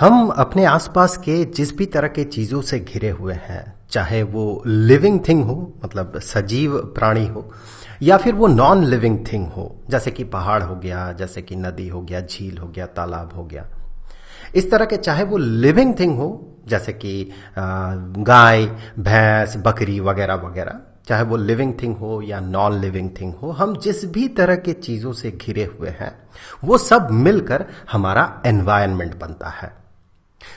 हम अपने आसपास के जिस भी तरह के चीज़ों से घिरे हुए हैं चाहे वो लिविंग थिंग हो मतलब सजीव प्राणी हो या फिर वो नॉन लिविंग थिंग हो जैसे कि पहाड़ हो गया जैसे कि नदी हो गया झील हो गया तालाब हो गया इस तरह के चाहे वो लिविंग थिंग हो जैसे कि गाय भैंस बकरी वगैरह वगैरह चाहे वो लिविंग थिंग हो या नॉन लिविंग थिंग हो हम जिस भी तरह के चीजों से घिरे हुए हैं वो सब मिलकर हमारा एनवायरमेंट बनता है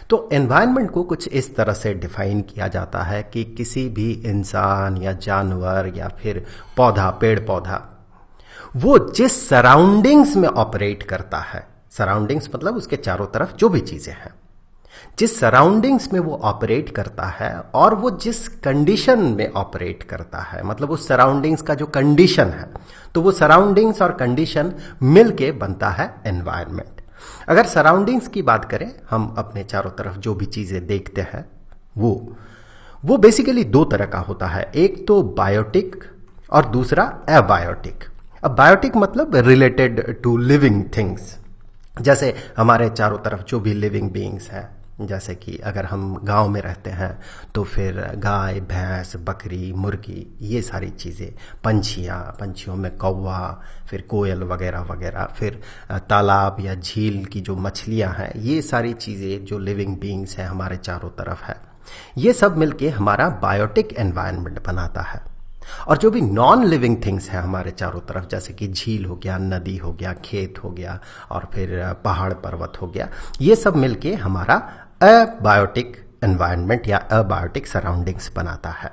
तो एनवायरनमेंट को कुछ इस तरह से डिफाइन किया जाता है कि किसी भी इंसान या जानवर या फिर पौधा पेड़ पौधा वो जिस सराउंडिंग्स में ऑपरेट करता है सराउंडिंग्स मतलब उसके चारों तरफ जो भी चीजें हैं जिस सराउंडिंग्स में वो ऑपरेट करता है और वो जिस कंडीशन में ऑपरेट करता है मतलब उस सराउंडिंग्स का जो कंडीशन है तो वो सराउंडिंग्स और कंडीशन मिलके बनता है एनवायरमेंट अगर सराउंडिंग्स की बात करें हम अपने चारों तरफ जो भी चीज़ें देखते हैं वो वो बेसिकली दो तरह का होता है एक तो बायोटिक और दूसरा एबायोटिक अब बायोटिक मतलब रिलेटेड टू लिविंग थिंग्स जैसे हमारे चारों तरफ जो भी लिविंग बींग्स हैं जैसे कि अगर हम गांव में रहते हैं तो फिर गाय भैंस बकरी मुर्गी ये सारी चीज़ें पंछियाँ पंछियों में कौवा फिर कोयल वगैरह वगैरह फिर तालाब या झील की जो मछलियाँ हैं ये सारी चीज़ें जो लिविंग बींग्स हैं हमारे चारों तरफ है ये सब मिलके हमारा बायोटिक एनवायरनमेंट बनाता है और जो भी नॉन लिविंग थिंग्स हैं हमारे चारों तरफ जैसे कि झील हो गया नदी हो गया खेत हो गया और फिर पहाड़ पर्वत हो गया ये सब मिलके हमारा अबायोटिक एनवायरनमेंट या अबायोटिक सराउंडिंग्स बनाता है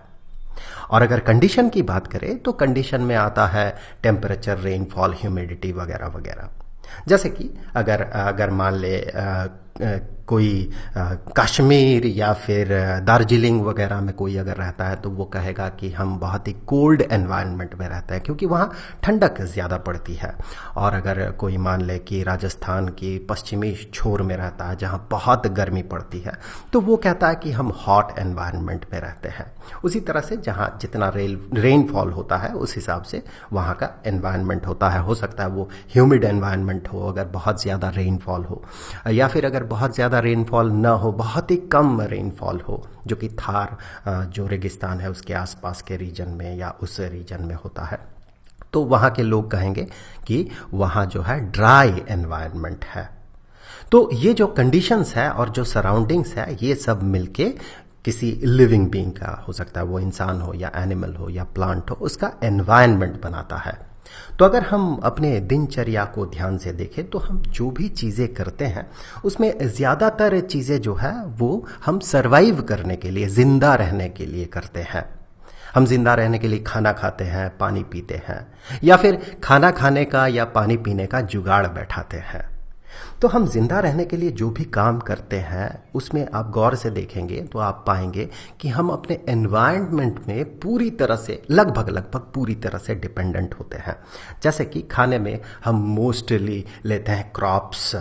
और अगर कंडीशन की बात करें तो कंडीशन में आता है टेम्परेचर रेनफॉल ह्यूमिडिटी वगैरह वगैरह जैसे कि अगर अगर मान ले कोई कश्मीर या फिर दार्जिलिंग वगैरह में कोई अगर रहता है तो वो कहेगा कि हम बहुत ही कोल्ड एनवायरनमेंट में रहते हैं क्योंकि वहाँ ठंडक ज़्यादा पड़ती है और अगर कोई मान ले कि राजस्थान की पश्चिमी छोर में रहता है जहाँ बहुत गर्मी पड़ती है तो वो कहता है कि हम हॉट एनवायरनमेंट में रहते हैं उसी तरह से जहाँ जितना रेल रेनफॉल होता है उस हिसाब से वहाँ का एनवायरनमेंट होता है हो सकता है वो ह्यूमिड एनवायरनमेंट हो अगर बहुत ज़्यादा रेनफॉल हो या फिर अगर बहुत ज़्यादा रेनफॉल ना हो बहुत ही कम रेनफॉल हो जो कि थार जो रेगिस्तान है उसके आसपास के रीजन में या उस रीजन में होता है तो वहाँ के लोग कहेंगे कि वहाँ जो है ड्राई एनवायरनमेंट है तो ये जो कंडीशंस है और जो सराउंडिंग्स है ये सब मिलके किसी लिविंग बींग का हो सकता है वो इंसान हो या एनिमल हो या प्लांट हो उसका एनवायरमेंट बनाता है तो अगर हम अपने दिनचर्या को ध्यान से देखें तो हम जो भी चीज़ें करते हैं उसमें ज़्यादातर चीज़ें जो है वो हम सरवाइव करने के लिए ज़िंदा रहने के लिए करते हैं हम जिंदा रहने के लिए खाना खाते हैं पानी पीते हैं या फिर खाना खाने का या पानी पीने का जुगाड़ बैठाते हैं तो हम जिंदा रहने के लिए जो भी काम करते हैं उसमें आप गौर से देखेंगे तो आप पाएंगे कि हम अपने एनवायरमेंट में पूरी तरह से लगभग लगभग पूरी तरह से डिपेंडेंट होते हैं जैसे कि खाने में हम मोस्टली लेते हैं क्रॉप्स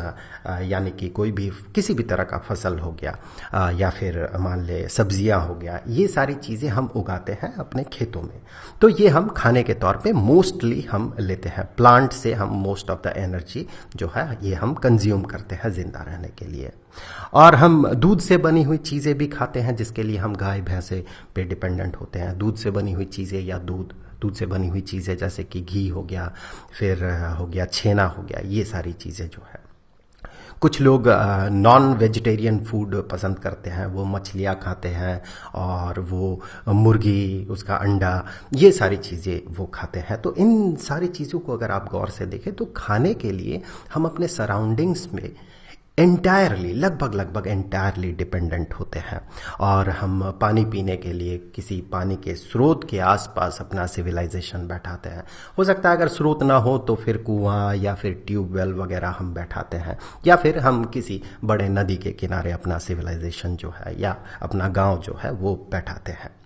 यानी कि कोई भी किसी भी तरह का फसल हो गया आ, या फिर मान ले सब्जियां हो गया ये सारी चीज़ें हम उगाते हैं अपने खेतों में तो ये हम खाने के तौर पर मोस्टली हम लेते हैं प्लांट से हम मोस्ट ऑफ द एनर्जी जो है ये हम कंज्यूम कंज्यूम करते हैं जिंदा रहने के लिए और हम दूध से बनी हुई चीज़ें भी खाते हैं जिसके लिए हम गाय भैंसे पे डिपेंडेंट होते हैं दूध से बनी हुई चीज़ें या दूध दूध से बनी हुई चीज़ें जैसे कि घी हो गया फिर हो गया छेना हो गया ये सारी चीज़ें जो है कुछ लोग नॉन वेजिटेरियन फूड पसंद करते हैं वो मछलियाँ खाते हैं और वो मुर्गी उसका अंडा ये सारी चीज़ें वो खाते हैं तो इन सारी चीज़ों को अगर आप गौर से देखें तो खाने के लिए हम अपने सराउंडिंग्स में एंटायरली लगभग लगभग एंटायरली डिपेंडेंट होते हैं और हम पानी पीने के लिए किसी पानी के स्रोत के आसपास अपना सिविलाइजेशन बैठाते हैं हो सकता है अगर स्रोत ना हो तो फिर कुआं या फिर ट्यूबवेल वगैरह हम बैठाते हैं या फिर हम किसी बड़े नदी के किनारे अपना सिविलाइजेशन जो है या अपना गांव जो है वो बैठाते हैं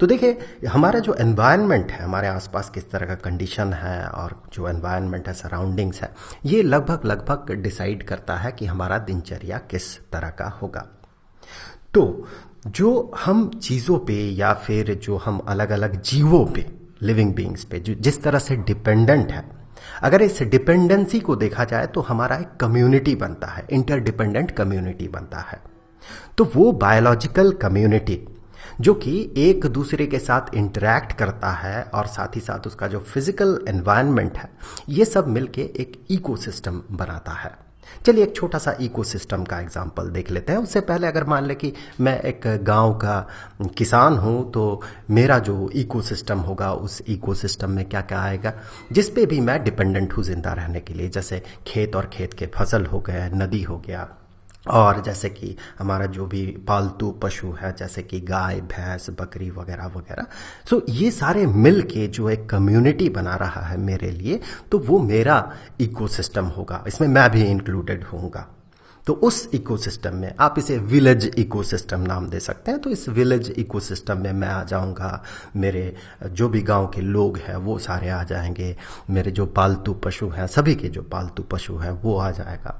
तो देखिए हमारा जो एनवायरनमेंट है हमारे आसपास किस तरह का कंडीशन है और जो एनवायरनमेंट है सराउंडिंग्स है ये लगभग लगभग डिसाइड करता है कि हमारा दिनचर्या किस तरह का होगा तो जो हम चीज़ों पे या फिर जो हम अलग अलग जीवों पे लिविंग बींग्स पे जो जिस तरह से डिपेंडेंट है अगर इस डिपेंडेंसी को देखा जाए तो हमारा एक कम्युनिटी बनता है इंटरडिपेंडेंट कम्युनिटी बनता है तो वो बायोलॉजिकल कम्युनिटी जो कि एक दूसरे के साथ इंटरेक्ट करता है और साथ ही साथ उसका जो फिजिकल एनवायरनमेंट है ये सब मिलके एक इकोसिस्टम बनाता है चलिए एक छोटा सा इकोसिस्टम का एग्जाम्पल देख लेते हैं उससे पहले अगर मान लें कि मैं एक गांव का किसान हूं तो मेरा जो इकोसिस्टम होगा उस इकोसिस्टम में क्या क्या आएगा जिस पे भी मैं डिपेंडेंट हूं जिंदा रहने के लिए जैसे खेत और खेत के फसल हो गए नदी हो गया और जैसे कि हमारा जो भी पालतू पशु है जैसे कि गाय भैंस बकरी वगैरह वगैरह सो so, ये सारे मिल के जो एक कम्युनिटी बना रहा है मेरे लिए तो वो मेरा इकोसिस्टम होगा इसमें मैं भी इंक्लूडेड होऊंगा तो उस इकोसिस्टम में आप इसे विलेज इकोसिस्टम नाम दे सकते हैं तो इस विलेज इकोसिस्टम में मैं आ जाऊंगा मेरे जो भी गांव के लोग हैं वो सारे आ जाएंगे मेरे जो पालतू पशु हैं सभी के जो पालतू पशु हैं वो आ जाएगा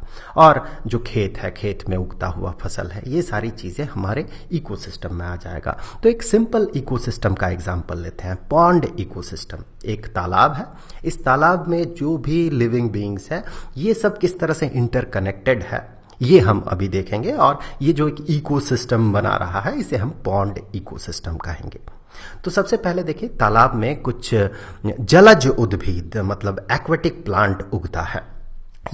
और जो खेत है खेत में उगता हुआ फसल है ये सारी चीज़ें हमारे इकोसिस्टम में आ जाएगा तो एक सिंपल इकोसिस्टम का एग्जाम्पल लेते हैं पॉन्ड इकोसिस्टम एक तालाब है इस तालाब में जो भी लिविंग बींग्स है ये सब किस तरह से इंटरकनेक्टेड है ये हम अभी देखेंगे और ये जो एक इकोसिस्टम बना रहा है इसे हम पॉन्ड इकोसिस्टम कहेंगे तो सबसे पहले देखिए तालाब में कुछ जलज उद्भिद मतलब एक्वेटिक प्लांट उगता है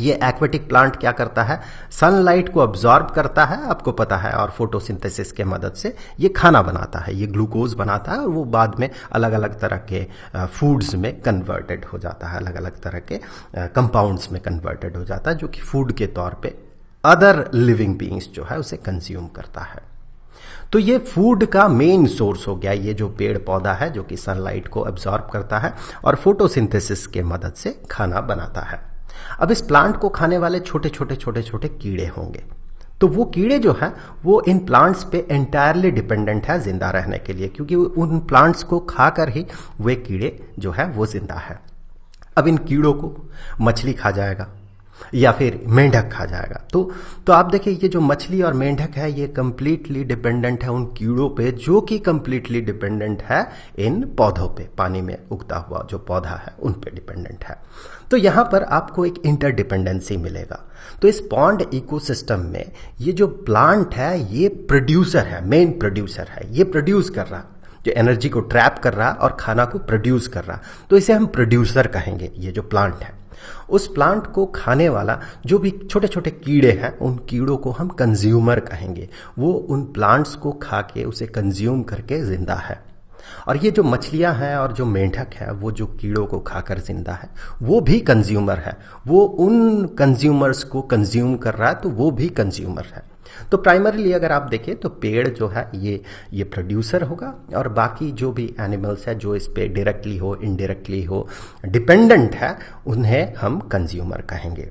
ये एक्वेटिक प्लांट क्या करता है सनलाइट को अब्जॉर्ब करता है आपको पता है और फोटोसिंथेसिस के मदद से ये खाना बनाता है ये ग्लूकोज बनाता है और वो बाद में अलग अलग तरह के फूड्स में कन्वर्टेड हो जाता है अलग अलग तरह के कंपाउंड्स में कन्वर्टेड हो जाता है जो कि फूड के तौर पे अदर लिविंग बींग्स जो है उसे कंज्यूम करता है तो ये फूड का मेन सोर्स हो गया ये जो पेड़ पौधा है जो कि सनलाइट को एब्जॉर्ब करता है और फोटोसिंथेसिस के मदद से खाना बनाता है अब इस प्लांट को खाने वाले छोटे छोटे छोटे छोटे कीड़े होंगे तो वो कीड़े जो है वो इन प्लांट्स पे एंटायरली डिपेंडेंट है जिंदा रहने के लिए क्योंकि उन प्लांट्स को खाकर ही वे कीड़े जो है वो जिंदा है अब इन कीड़ों को मछली खा जाएगा या फिर मेंढक खा जाएगा तो तो आप देखिए ये जो मछली और मेंढक है ये कंप्लीटली डिपेंडेंट है उन कीड़ों पे जो कि कंप्लीटली डिपेंडेंट है इन पौधों पे पानी में उगता हुआ जो पौधा है उन पे डिपेंडेंट है तो यहां पर आपको एक इंटरडिपेंडेंसी मिलेगा तो इस पॉन्ड इकोसिस्टम में ये जो प्लांट है ये प्रोड्यूसर है मेन प्रोड्यूसर है ये प्रोड्यूस कर रहा है जो एनर्जी को ट्रैप कर रहा और खाना को प्रोड्यूस कर रहा तो इसे हम प्रोड्यूसर कहेंगे ये जो प्लांट है उस प्लांट को खाने वाला जो भी छोटे छोटे कीड़े हैं उन कीड़ों को हम कंज्यूमर कहेंगे वो उन प्लांट्स को खा के उसे कंज्यूम करके जिंदा है और ये जो मछलियां हैं और जो मेंढक है वो जो कीड़ों को खाकर जिंदा है वो भी कंज्यूमर है वो उन कंज्यूमर्स को कंज्यूम कर रहा है तो वो भी कंज्यूमर है तो प्राइमरीली अगर आप देखें तो पेड़ जो है ये ये प्रोड्यूसर होगा और बाकी जो भी एनिमल्स है जो इस पर डायरेक्टली हो इनडायरेक्टली हो डिपेंडेंट है उन्हें हम कंज्यूमर कहेंगे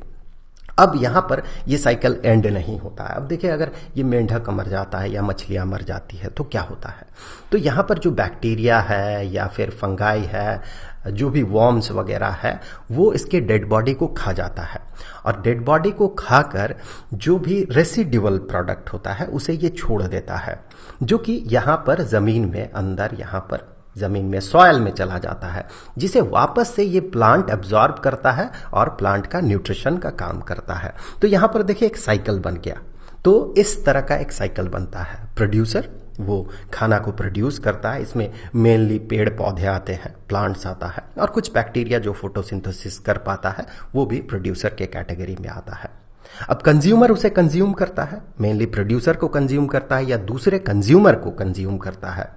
अब यहां पर ये साइकिल एंड नहीं होता है अब देखिए अगर ये मेंढक मर जाता है या मछलियां मर जाती है तो क्या होता है तो यहां पर जो बैक्टीरिया है या फिर फंगाई है जो भी वॉर्म्स वगैरह है वो इसके डेड बॉडी को खा जाता है और डेड बॉडी को खाकर जो भी रेसिडिवल प्रोडक्ट होता है उसे ये छोड़ देता है जो कि यहाँ पर जमीन में अंदर यहाँ पर जमीन में सॉयल में चला जाता है जिसे वापस से ये प्लांट एब्जॉर्ब करता है और प्लांट का न्यूट्रिशन का काम करता है तो यहाँ पर देखिए एक साइकिल बन गया तो इस तरह का एक साइकिल बनता है प्रोड्यूसर वो खाना को प्रोड्यूस करता है इसमें मेनली पेड़ पौधे आते हैं प्लांट्स आता है और कुछ बैक्टीरिया जो फोटोसिंथेसिस कर पाता है वो भी प्रोड्यूसर के कैटेगरी में आता है अब कंज्यूमर उसे कंज्यूम करता है मेनली प्रोड्यूसर को कंज्यूम करता है या दूसरे कंज्यूमर को कंज्यूम करता है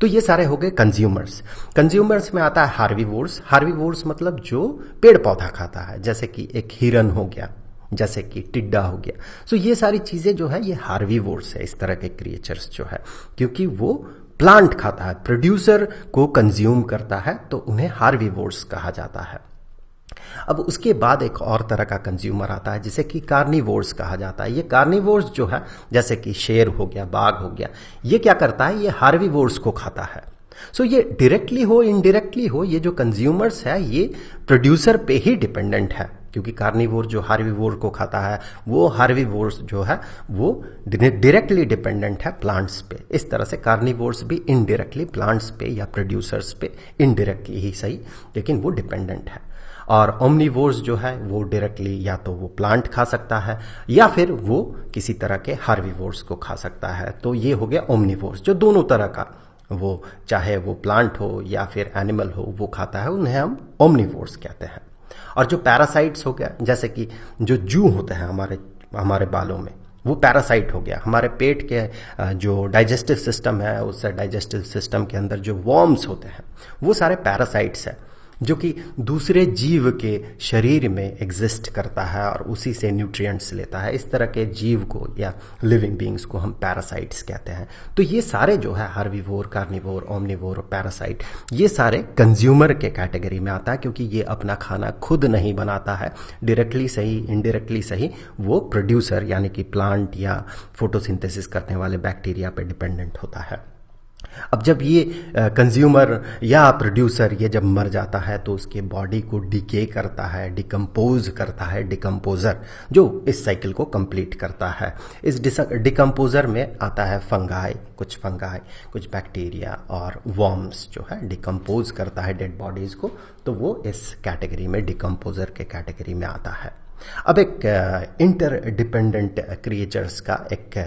तो ये सारे हो गए कंज्यूमर्स कंज्यूमर्स में आता है हार्वी वोर्स हार्वी वोर्स मतलब जो पेड़ पौधा खाता है जैसे कि एक हिरन हो गया जैसे कि टिड्डा हो गया सो ये सारी चीजें जो है ये हार्वी है इस तरह के क्रिएचर्स जो है क्योंकि वो प्लांट खाता है प्रोड्यूसर को कंज्यूम करता है तो उन्हें हार्वी कहा जाता है अब उसके बाद एक और तरह का कंज्यूमर आता है जिसे कि कार्निवोर्स कहा जाता है ये कार्निवोर्स जो है जैसे कि शेर हो गया बाघ हो गया ये क्या करता है ये वोर्स को खाता है सो ये डायरेक्टली हो इनडायरेक्टली हो ये जो कंज्यूमर्स है ये प्रोड्यूसर पे ही डिपेंडेंट है क्योंकि कार्निवोर जो हार्वीवोर को खाता है वो हार्वीवोर्स जो है वो डायरेक्टली डिपेंडेंट है प्लांट्स पे इस तरह से कार्निवोर्स भी इनडायरेक्टली प्लांट्स पे या प्रोड्यूसर्स पे इनडायरेक्टली ही सही लेकिन वो डिपेंडेंट है और ओमनीवोर्स जो है वो डायरेक्टली या तो वो प्लांट खा सकता है या फिर वो किसी तरह के हार्वीवोर्स को खा सकता है तो ये हो गया ओमनीवोर्स जो दोनों तरह का वो चाहे वो प्लांट हो या फिर एनिमल हो वो खाता है उन्हें हम ओमनीवोर्स कहते हैं और जो पैरासाइट्स हो गया जैसे कि जो जू होते हैं हमारे हमारे बालों में वो पैरासाइट हो गया हमारे पेट के जो डाइजेस्टिव सिस्टम है उससे डाइजेस्टिव सिस्टम के अंदर जो वॉर्म्स होते हैं वो सारे पैरासाइट्स हैं जो कि दूसरे जीव के शरीर में एग्जिस्ट करता है और उसी से न्यूट्रिएंट्स लेता है इस तरह के जीव को या लिविंग बींग्स को हम पैरासाइट्स कहते हैं तो ये सारे जो है हार्विवोर कार्निवोर ओमनिवोर और पैरासाइट ये सारे कंज्यूमर के कैटेगरी में आता है क्योंकि ये अपना खाना खुद नहीं बनाता है डायरेक्टली सही इनडायरेक्टली सही वो प्रोड्यूसर यानी कि प्लांट या फोटोसिंथेसिस करने वाले बैक्टीरिया पर डिपेंडेंट होता है अब जब ये कंज्यूमर या प्रोड्यूसर ये जब मर जाता है तो उसके बॉडी को डिके करता है डिकम्पोज करता है डिकम्पोजर जो इस साइकिल को कंप्लीट करता है इस डिकम्पोजर में आता है फंगाई कुछ फंगाई कुछ बैक्टीरिया और वॉर्म्स जो है डिकम्पोज करता है डेड बॉडीज को तो वो इस कैटेगरी में डिकम्पोजर के कैटेगरी में आता है अब एक इंटर डिपेंडेंट क्रिएचर्स का एक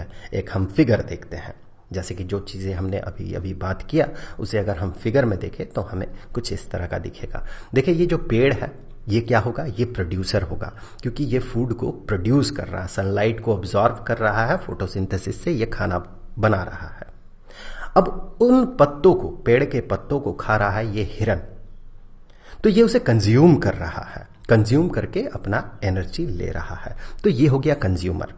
एक हम फिगर देखते हैं जैसे कि जो चीज़ें हमने अभी अभी बात किया उसे अगर हम फिगर में देखें तो हमें कुछ इस तरह का दिखेगा देखिए ये जो पेड़ है ये क्या होगा ये प्रोड्यूसर होगा क्योंकि ये फूड को प्रोड्यूस कर रहा है सनलाइट को ऑब्जॉर्व कर रहा है फोटोसिंथेसिस से ये खाना बना रहा है अब उन पत्तों को पेड़ के पत्तों को खा रहा है ये हिरन तो ये उसे कंज्यूम कर रहा है कंज्यूम करके अपना एनर्जी ले रहा है तो ये हो गया कंज्यूमर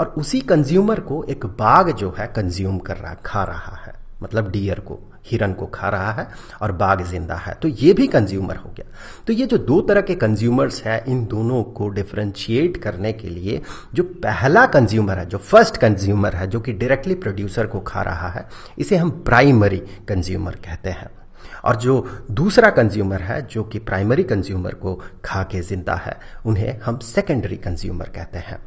और उसी कंज्यूमर को एक बाघ जो है कंज्यूम कर रहा खा रहा है मतलब डियर को हिरन को खा रहा है और बाघ जिंदा है तो ये भी कंज्यूमर हो गया तो ये जो दो तरह के कंज्यूमर्स है इन दोनों को डिफ्रेंशिएट करने के लिए जो पहला कंज्यूमर है जो फर्स्ट कंज्यूमर है जो कि डायरेक्टली प्रोड्यूसर को खा रहा है इसे हम प्राइमरी कंज्यूमर कहते हैं और जो दूसरा कंज्यूमर है जो कि प्राइमरी कंज्यूमर को खा के जिंदा है उन्हें हम सेकेंडरी कंज्यूमर कहते हैं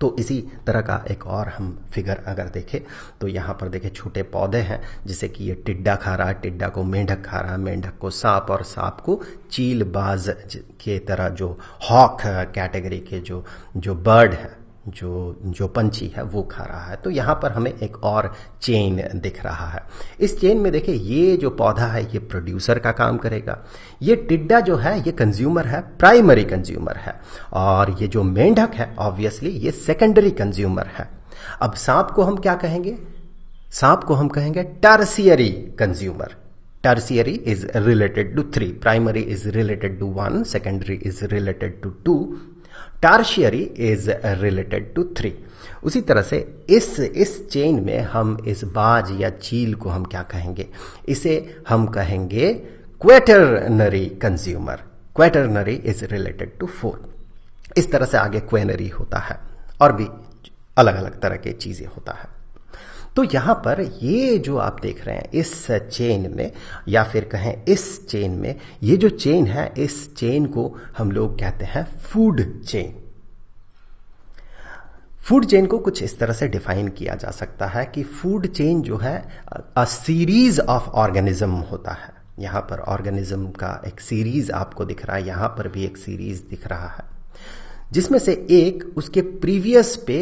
तो इसी तरह का एक और हम फिगर अगर देखें तो यहाँ पर देखें छोटे पौधे हैं जैसे कि ये टिड्डा खा रहा है टिड्डा को मेंढक खा रहा है मेंढक को सांप और सांप को चीलबाज के तरह जो हॉक कैटेगरी के जो जो बर्ड है जो जो पंछी है वो खा रहा है तो यहाँ पर हमें एक और चेन दिख रहा है इस चेन में देखिए ये जो पौधा है ये प्रोड्यूसर का काम करेगा ये टिड्डा जो है ये कंज्यूमर है प्राइमरी कंज्यूमर है और ये जो मेंढक है ऑब्वियसली ये सेकेंडरी कंज्यूमर है अब सांप को हम क्या कहेंगे सांप को हम कहेंगे tertiary consumer tertiary is related to three primary is related to one secondary is related to two tertiary is related to three उसी तरह से इस इस चेन में हम इस बाज या चील को हम क्या कहेंगे इसे हम कहेंगे quaternary consumer quaternary is related to four इस तरह से आगे क्वेनरी होता है और भी अलग अलग तरह के चीजें होता है तो यहां पर ये जो आप देख रहे हैं इस चेन में या फिर कहें इस चेन में ये जो चेन है इस चेन को हम लोग कहते हैं फूड चेन फूड चेन को कुछ इस तरह से डिफाइन किया जा सकता है कि फूड चेन जो है अ सीरीज ऑफ ऑर्गेनिज्म होता है यहां पर ऑर्गेनिज्म का एक सीरीज आपको दिख रहा है यहां पर भी एक सीरीज दिख रहा है जिसमें से एक उसके प्रीवियस पे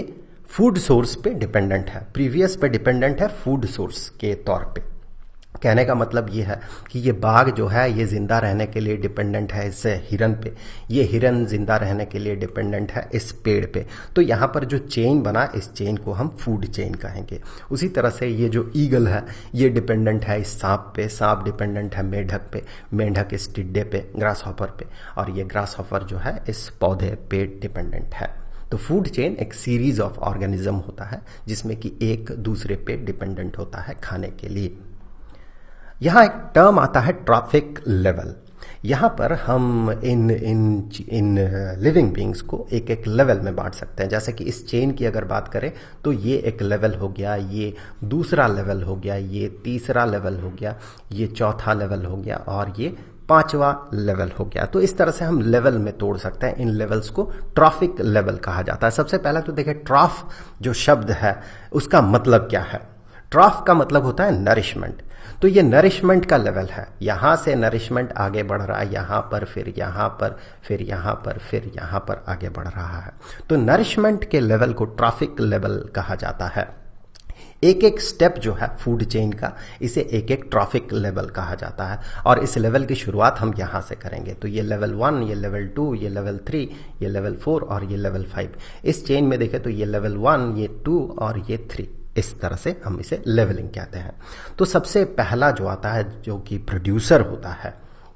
फूड सोर्स पे डिपेंडेंट है प्रीवियस पे डिपेंडेंट है फूड सोर्स के तौर पे कहने का मतलब ये है कि ये बाघ जो है ये जिंदा रहने के लिए डिपेंडेंट है इस हिरन पे ये हिरन जिंदा रहने के लिए डिपेंडेंट है इस पेड़ पे तो यहाँ पर जो चेन बना इस चेन को हम फूड चेन कहेंगे उसी तरह से ये जो ईगल है ये डिपेंडेंट है इस सांप पे सांप डिपेंडेंट है मेढक पे मेढक इस टिड्डे पे ग्रास हॉपर पे और ये ग्रास हॉपर जो है इस पौधे पे डिपेंडेंट है तो फूड चेन एक सीरीज ऑफ ऑर्गेनिज्म होता है जिसमें कि एक दूसरे पे डिपेंडेंट होता है खाने के लिए यहां एक टर्म आता है ट्रॉफिक लेवल यहां पर हम इन इन इन लिविंग बींग्स को एक एक लेवल में बांट सकते हैं जैसे कि इस चेन की अगर बात करें तो ये एक लेवल हो गया ये दूसरा लेवल हो गया ये तीसरा लेवल हो गया ये चौथा लेवल हो गया और ये पांचवा लेवल हो गया तो इस तरह से हम लेवल में तोड़ सकते हैं इन लेवल्स को ट्रॉफिक लेवल कहा जाता है सबसे पहला तो देखें ट्रॉफ जो शब्द है उसका मतलब क्या है ट्रॉफ का मतलब होता है नरिशमेंट तो ये नरिशमेंट का लेवल है यहां से नरिशमेंट आगे बढ़ रहा है यहां पर फिर यहां पर फिर यहां पर फिर यहां पर आगे बढ़ रहा है तो नरिशमेंट के लेवल को ट्रॉफिक लेवल कहा जाता है एक एक स्टेप जो है फूड चेन का इसे एक एक ट्रॉफिक लेवल कहा जाता है और इस लेवल की शुरुआत हम यहाँ से करेंगे तो ये लेवल वन ये लेवल टू ये लेवल थ्री ये लेवल फोर और ये लेवल फाइव इस चेन में देखें तो ये लेवल वन ये टू और ये थ्री इस तरह से हम इसे लेवलिंग कहते हैं तो सबसे पहला जो आता है जो कि प्रोड्यूसर होता है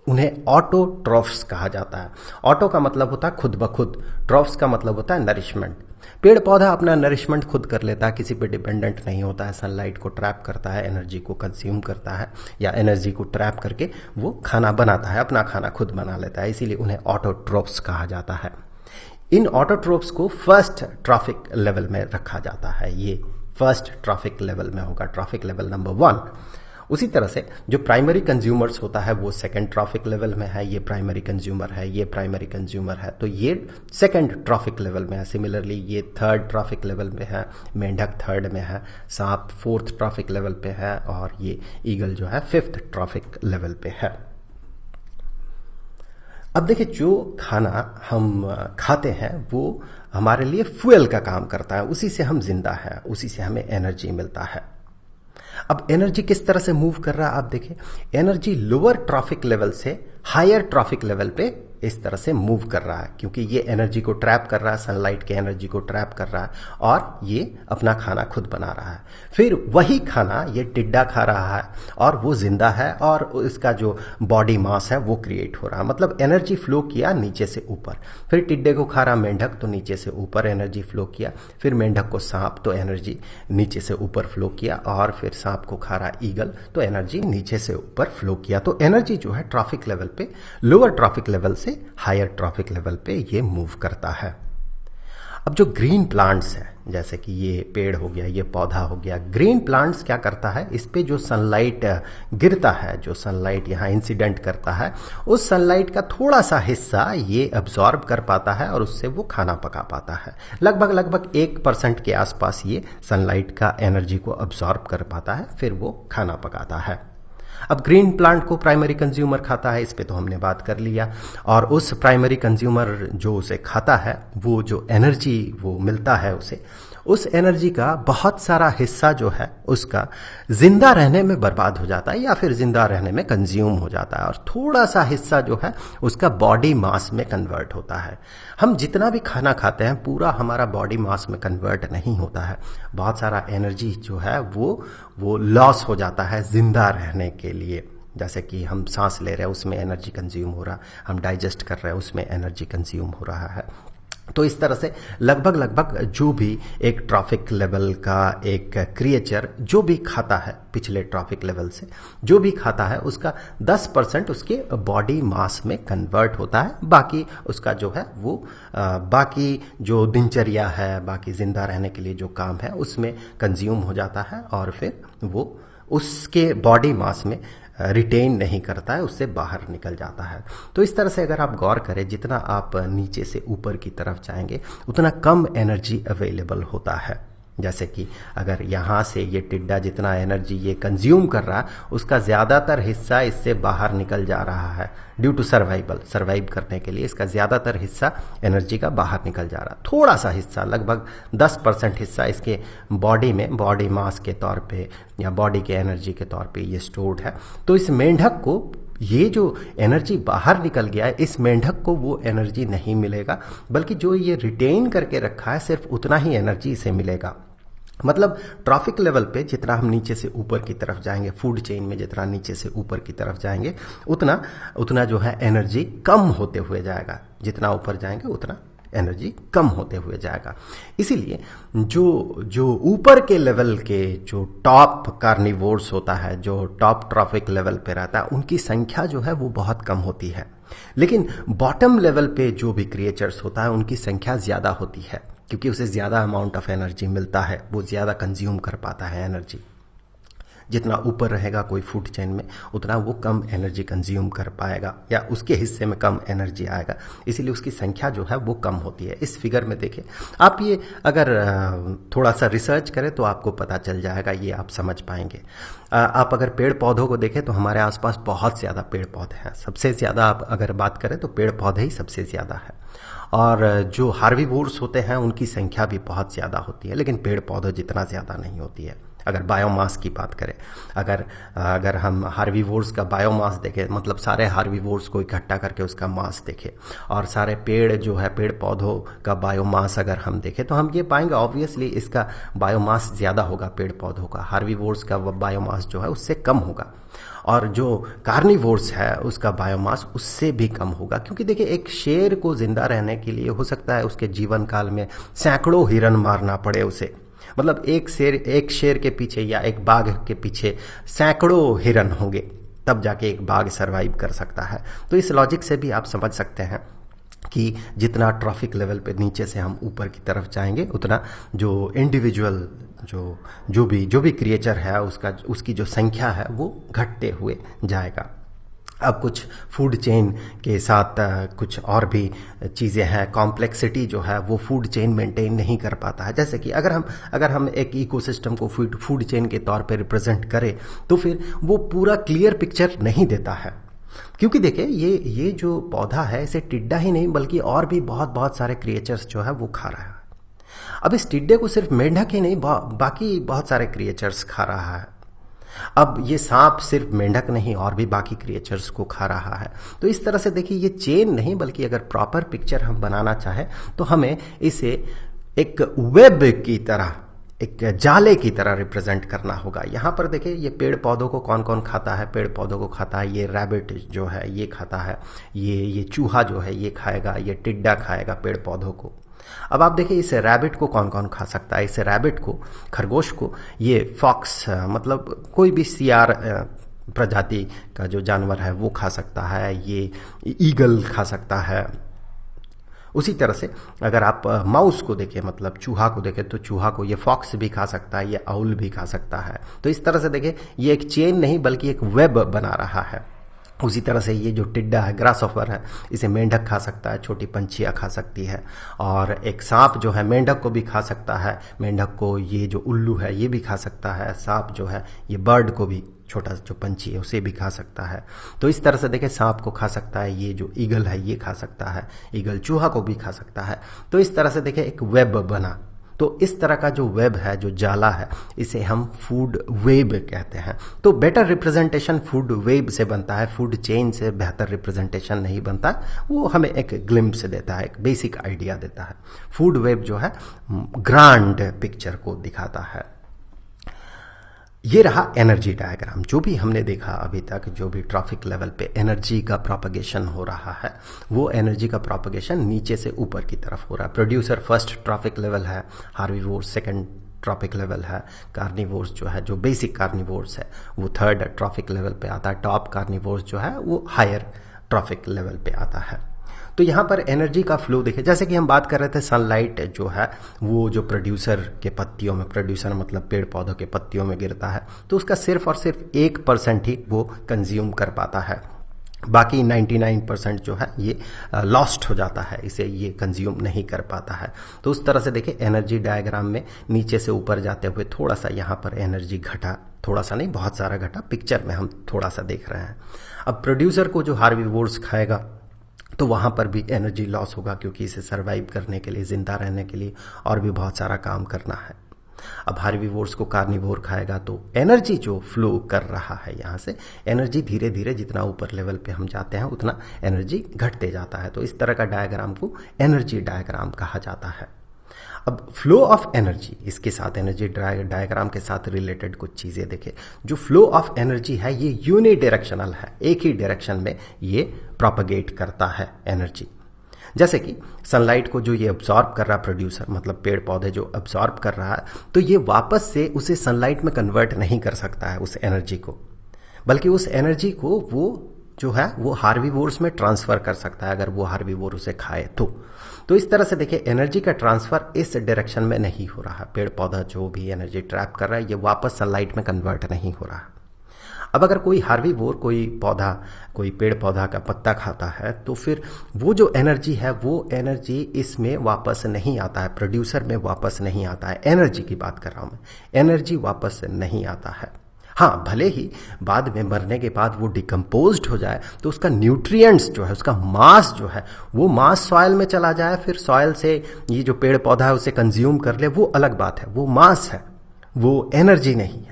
उन्हें ऑटो ट्रॉफ्स कहा जाता है ऑटो का मतलब होता है खुद ब खुद ट्रॉफ्स का मतलब होता है नरिशमेंट पेड़ पौधा अपना नरिशमेंट खुद कर लेता है किसी पे डिपेंडेंट नहीं होता है सनलाइट को ट्रैप करता है एनर्जी को कंज्यूम करता है या एनर्जी को ट्रैप करके वो खाना बनाता है अपना खाना खुद बना लेता है इसीलिए उन्हें ऑटोट्रोप्स कहा जाता है इन ऑटोट्रोप्स को फर्स्ट ट्रॉफिक लेवल में रखा जाता है ये फर्स्ट ट्रॉफिक लेवल में होगा ट्रॉफिक लेवल नंबर वन उसी तरह से जो प्राइमरी कंज्यूमर्स होता है वो सेकेंड ट्रॉफिक लेवल में है ये प्राइमरी कंज्यूमर है ये प्राइमरी कंज्यूमर है तो ये सेकेंड ट्रॉफिक लेवल में है सिमिलरली ये थर्ड ट्रॉफिक लेवल में है मेंढक थर्ड में है सांप फोर्थ ट्रॉफिक लेवल पे है और ये ईगल जो है फिफ्थ ट्रॉफिक लेवल पे है अब देखिए जो खाना हम खाते हैं वो हमारे लिए फ्यूल का काम करता है उसी से हम जिंदा हैं उसी से हमें एनर्जी मिलता है अब एनर्जी किस तरह से मूव कर रहा है आप देखें एनर्जी लोअर ट्रैफिक लेवल से हायर ट्रैफिक लेवल पे इस तरह से मूव कर रहा है क्योंकि ये एनर्जी को ट्रैप कर रहा है सनलाइट के एनर्जी को ट्रैप कर रहा है और ये अपना खाना खुद बना रहा है फिर वही खाना ये टिड्डा खा रहा है और वो जिंदा है और इसका जो बॉडी मास है वो क्रिएट हो रहा है मतलब एनर्जी फ्लो किया नीचे से ऊपर फिर टिड्डे को खा रहा मेंढक तो नीचे से ऊपर एनर्जी फ्लो किया फिर मेंढक को सांप तो एनर्जी नीचे से ऊपर फ्लो किया और फिर सांप को खा रहा ईगल तो एनर्जी नीचे से ऊपर फ्लो किया तो एनर्जी जो है ट्रॉफिक लेवल पे लोअर ट्रॉफिक लेवल से से हायर ट्रॉफिक लेवल पे ये मूव करता है अब जो ग्रीन प्लांट्स है जैसे कि ये पेड़ हो गया ये पौधा हो गया ग्रीन प्लांट्स क्या करता है इस पे जो सनलाइट गिरता है जो सनलाइट यहाँ इंसिडेंट करता है उस सनलाइट का थोड़ा सा हिस्सा ये अब्जॉर्ब कर पाता है और उससे वो खाना पका पाता है लगभग लगभग एक परसेंट के आसपास ये सनलाइट का एनर्जी को अब्जॉर्ब कर पाता है फिर वो खाना पकाता है अब ग्रीन प्लांट को प्राइमरी कंज्यूमर खाता है इस पर तो हमने बात कर लिया और उस प्राइमरी कंज्यूमर जो उसे खाता है वो जो एनर्जी वो मिलता है उसे उस एनर्जी का बहुत सारा हिस्सा जो है उसका जिंदा रहने में बर्बाद हो जाता है या फिर जिंदा रहने में कंज्यूम हो जाता है और थोड़ा सा हिस्सा जो है उसका बॉडी मास में कन्वर्ट होता है हम जितना भी खाना खाते हैं पूरा हमारा बॉडी मास में कन्वर्ट नहीं होता है बहुत सारा एनर्जी जो है वो वो लॉस हो जाता है जिंदा रहने के लिए जैसे कि हम सांस ले रहे हैं उसमें एनर्जी कंज्यूम हो रहा हम डाइजेस्ट कर रहे हैं उसमें एनर्जी कंज्यूम हो रहा है तो इस तरह से लगभग लगभग जो भी एक ट्रैफिक लेवल का एक क्रिएचर जो भी खाता है पिछले ट्रैफिक लेवल से जो भी खाता है उसका 10 परसेंट उसके बॉडी मास में कन्वर्ट होता है बाकी उसका जो है वो आ, बाकी जो दिनचर्या है बाकी जिंदा रहने के लिए जो काम है उसमें कंज्यूम हो जाता है और फिर वो उसके बॉडी मास में रिटेन नहीं करता है उससे बाहर निकल जाता है तो इस तरह से अगर आप गौर करें जितना आप नीचे से ऊपर की तरफ जाएंगे उतना कम एनर्जी अवेलेबल होता है जैसे कि अगर यहाँ से ये टिड्डा जितना एनर्जी ये कंज्यूम कर रहा है उसका ज़्यादातर हिस्सा इससे बाहर निकल जा रहा है ड्यू टू सर्वाइवल सर्वाइव करने के लिए इसका ज़्यादातर हिस्सा एनर्जी का बाहर निकल जा रहा है थोड़ा सा हिस्सा लगभग 10 परसेंट हिस्सा इसके बॉडी में बॉडी मास के तौर पे या बॉडी के एनर्जी के तौर पे ये स्टोर्ड है तो इस मेंढक को ये जो एनर्जी बाहर निकल गया है इस मेंढक को वो एनर्जी नहीं मिलेगा बल्कि जो ये रिटेन करके रखा है सिर्फ उतना ही एनर्जी इसे मिलेगा मतलब ट्रॉफिक लेवल पे जितना हम नीचे से ऊपर की तरफ जाएंगे फूड चेन में जितना नीचे से ऊपर की तरफ जाएंगे उतना उतना जो है एनर्जी कम होते हुए जाएगा जितना ऊपर जाएंगे उतना एनर्जी कम होते हुए जाएगा इसीलिए जो जो ऊपर के लेवल के जो टॉप कार्निवोर्स होता है जो टॉप ट्रॉफिक लेवल पे रहता है उनकी संख्या जो है वो बहुत कम होती है लेकिन बॉटम लेवल पे जो भी क्रिएचर्स होता है उनकी संख्या ज्यादा होती है क्योंकि उसे ज्यादा अमाउंट ऑफ एनर्जी मिलता है वो ज्यादा कंज्यूम कर पाता है एनर्जी जितना ऊपर रहेगा कोई फूड चेन में उतना वो कम एनर्जी कंज्यूम कर पाएगा या उसके हिस्से में कम एनर्जी आएगा इसीलिए उसकी संख्या जो है वो कम होती है इस फिगर में देखें आप ये अगर थोड़ा सा रिसर्च करें तो आपको पता चल जाएगा ये आप समझ पाएंगे आप अगर पेड़ पौधों को देखें तो हमारे आसपास बहुत ज़्यादा पेड़ पौधे हैं सबसे ज़्यादा आप अगर बात करें तो पेड़ पौधे ही सबसे ज़्यादा है और जो हार्वी होते हैं उनकी संख्या भी बहुत ज़्यादा होती है लेकिन पेड़ पौधों जितना ज़्यादा नहीं होती है अगर बायोमास की बात करें अगर अगर हम वोर्स का बायोमास देखें मतलब सारे वोर्स को इकट्ठा करके उसका मास देखें और सारे पेड़ जो है पेड़ पौधों का बायोमास अगर हम देखें तो हम ये पाएंगे ऑब्वियसली इसका बायोमास ज़्यादा होगा पेड़ पौधों का वोर्स का बायोमास जो है उससे कम होगा और जो कार्निवोर्स है उसका बायोमास उससे भी कम होगा क्योंकि देखिए एक शेर को जिंदा रहने के लिए हो सकता है उसके जीवन काल में सैकड़ों हिरन मारना पड़े उसे मतलब एक शेर एक शेर के पीछे या एक बाघ के पीछे सैकड़ों हिरन होंगे तब जाके एक बाघ सरवाइव कर सकता है तो इस लॉजिक से भी आप समझ सकते हैं कि जितना ट्रैफिक लेवल पे नीचे से हम ऊपर की तरफ जाएंगे उतना जो इंडिविजुअल जो जो भी जो भी क्रिएचर है उसका उसकी जो संख्या है वो घटते हुए जाएगा अब कुछ फूड चेन के साथ कुछ और भी चीज़ें हैं कॉम्प्लेक्सिटी जो है वो फूड चेन मेंटेन नहीं कर पाता है जैसे कि अगर हम अगर हम एक इकोसिस्टम को फूड फूड चेन के तौर पर रिप्रेजेंट करें तो फिर वो पूरा क्लियर पिक्चर नहीं देता है क्योंकि देखिए ये ये जो पौधा है इसे टिड्डा ही नहीं बल्कि और भी बहुत बहुत सारे क्रिएचर्स जो है वो खा रहा है अब इस टिड्डे को सिर्फ मेंढक ही नहीं बा, बाकी बहुत सारे क्रिएचर्स खा रहा है अब ये सांप सिर्फ मेंढक नहीं और भी बाकी क्रिएचर्स को खा रहा है तो इस तरह से देखिए ये चेन नहीं बल्कि अगर प्रॉपर पिक्चर हम बनाना चाहें तो हमें इसे एक वेब की तरह एक जाले की तरह रिप्रेजेंट करना होगा यहां पर देखिए ये पेड़ पौधों को कौन कौन खाता है पेड़ पौधों को खाता है ये रैबिट जो है ये खाता है ये ये चूहा जो है ये खाएगा ये टिड्डा खाएगा पेड़ पौधों को अब आप देखिए इस रैबिट को कौन कौन खा सकता है इस रैबिट को खरगोश को ये फॉक्स मतलब कोई भी सियार प्रजाति का जो जानवर है वो खा सकता है ये ईगल खा सकता है उसी तरह से अगर आप माउस को देखें मतलब चूहा को देखें तो चूहा को ये फॉक्स भी खा सकता है ये आउल भी खा सकता है तो इस तरह से देखें ये एक चेन नहीं बल्कि एक वेब बना रहा है उसी तरह से ये जो टिड्डा है ग्रास ऑफर है इसे मेंढक खा सकता है छोटी पंछियाँ खा सकती है और एक सांप जो है मेंढक को भी खा सकता है मेंढक को ये जो उल्लू है ये भी खा सकता है सांप जो है ये बर्ड को भी छोटा जो पंछी है उसे भी खा सकता है तो इस तरह से देखें सांप को खा सकता है ये जो ईगल है ये खा सकता है ईगल चूहा को भी खा सकता है तो इस तरह से देखें एक वेब बना तो इस तरह का जो वेब है जो जाला है इसे हम फूड वेब कहते हैं तो बेटर रिप्रेजेंटेशन फूड वेब से बनता है फूड चेन से बेहतर रिप्रेजेंटेशन नहीं बनता वो हमें एक ग्लिम्स देता है एक बेसिक आइडिया देता है फूड वेब जो है ग्रांड पिक्चर को दिखाता है ये रहा एनर्जी डायग्राम जो भी हमने देखा अभी तक जो भी ट्रॉफिक लेवल पे एनर्जी का प्रोपगेशन हो रहा है वो एनर्जी का प्रोपगेशन नीचे से ऊपर की तरफ हो रहा है प्रोड्यूसर फर्स्ट ट्रॉफिक लेवल है वो सेकंड ट्रॉपिक लेवल है कार्निवोर्स जो है जो बेसिक कार्निवोर्स है वो थर्ड ट्रॉफिक लेवल पे आता है टॉप कार्निवोर्स जो है वो हायर ट्रॉफिक लेवल पे आता है तो यहां पर एनर्जी का फ्लो देखे जैसे कि हम बात कर रहे थे सनलाइट जो है वो जो प्रोड्यूसर के पत्तियों में प्रोड्यूसर मतलब पेड़ पौधों के पत्तियों में गिरता है तो उसका सिर्फ और सिर्फ एक परसेंट ही वो कंज्यूम कर पाता है बाकी 99 परसेंट जो है ये लॉस्ट हो जाता है इसे ये कंज्यूम नहीं कर पाता है तो उस तरह से देखें एनर्जी डायग्राम में नीचे से ऊपर जाते हुए थोड़ा सा यहां पर एनर्जी घटा थोड़ा सा नहीं बहुत सारा घटा पिक्चर में हम थोड़ा सा देख रहे हैं अब प्रोड्यूसर को जो हार्वी खाएगा तो वहां पर भी एनर्जी लॉस होगा क्योंकि इसे सर्वाइव करने के लिए ज़िंदा रहने के लिए और भी बहुत सारा काम करना है अब वोर्स को कार्निवोर खाएगा तो एनर्जी जो फ्लो कर रहा है यहां से एनर्जी धीरे धीरे जितना ऊपर लेवल पे हम जाते हैं उतना एनर्जी घटते जाता है तो इस तरह का डायग्राम को एनर्जी डायग्राम कहा जाता है अब फ्लो ऑफ एनर्जी इसके साथ एनर्जी डायग्राम के साथ रिलेटेड कुछ चीजें देखें जो फ्लो ऑफ एनर्जी है ये यूनि डायरेक्शनल है एक ही डायरेक्शन में ये प्रोपगेट करता है एनर्जी जैसे कि सनलाइट को जो ये ऑब्जॉर्ब कर रहा है प्रोड्यूसर मतलब पेड़ पौधे जो ऑब्जॉर्ब कर रहा है तो ये वापस से उसे सनलाइट में कन्वर्ट नहीं कर सकता है उस एनर्जी को बल्कि उस एनर्जी को वो जो है वो हार्वी में ट्रांसफर कर सकता है अगर वो हार्वी उसे खाए तो तो इस तरह से देखिए एनर्जी का ट्रांसफर इस डायरेक्शन में नहीं हो रहा पेड़ पौधा जो भी एनर्जी ट्रैप कर रहा है ये वापस सनलाइट में कन्वर्ट नहीं हो रहा अब अगर कोई हार्वी बोर कोई पौधा कोई पेड़ पौधा का पत्ता खाता है तो फिर वो जो एनर्जी है वो एनर्जी इसमें वापस नहीं आता है प्रोड्यूसर में वापस नहीं आता है एनर्जी की बात कर रहा हूं मैं एनर्जी वापस नहीं आता है हाँ भले ही बाद में मरने के बाद वो डिकम्पोज हो जाए तो उसका न्यूट्रिएंट्स जो है उसका मास जो है वो मास सॉयल में चला जाए फिर सॉयल से ये जो पेड़ पौधा है उसे कंज्यूम कर ले वो अलग बात है वो मास है वो एनर्जी नहीं है